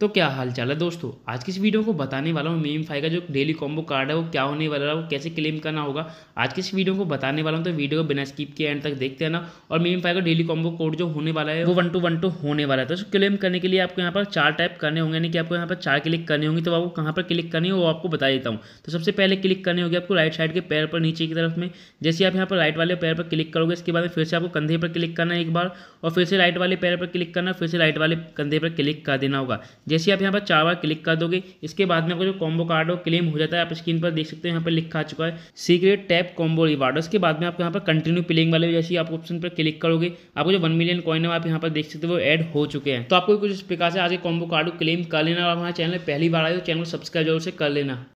तो क्या हाल चाल है दोस्तों आज की इस वीडियो को बताने वाला हूँ मेम फाई का जो डेली कॉम्बो कार्ड है वो क्या होने वाला है वो कैसे क्लेम करना होगा आज की इस वीडियो को बताने वाला हूँ तो वीडियो को बिना स्किप के एंड तक देखते हैं ना और मेम फाई का डेली कॉम्बो कोड जो होने वाला है वो वन टू वन टू होने वाला है तो उसको क्लेम करने के लिए आपको यहाँ पर चार टाइप करने होंगे यानी कि आपको यहाँ पर चार क्लिक करने होंगे तो आपको कहाँ पर क्लिक करनी है वो आपको बता देता हूँ तो सबसे पहले क्लिक करनी होगी आपको राइट साइड के पैर पर नीचे की तरफ में जैसे आप यहाँ पर राइट वाले पैर पर क्लिक करोगे इसके बाद फिर से आपको कंधे पर क्लिक करना है एक बार और फिर से राइट वाले पैर पर क्लिक करना फिर से राइट वाले कंधे पर क्लिक कर देना होगा जैसे आप यहाँ पर चार बार क्लिक कर दोगे इसके बाद में आपका जो कॉम्बो कार्ड हो क्लेम हो जाता है आप स्क्रीन पर देख सकते हो यहाँ पर लिखा चुका है सीक्रेट टैप कॉम्बो रिवार्ड उसके बाद में आप यहाँ पर कंटिन्यू प्लेइंग वाले जैसे आप ऑप्शन पर क्लिक करोगे आपको जो वन मिलियन कॉइन है आप यहाँ पर देख सकते हो एड हो चुके हैं तो आपको कुछ इस प्रकार से आज कॉम्बो कार्ड को क्लेम कर लेना और हमारे चैनल पहली बार आए तो चैनल सब्सक्राइब जरूर से कर लेना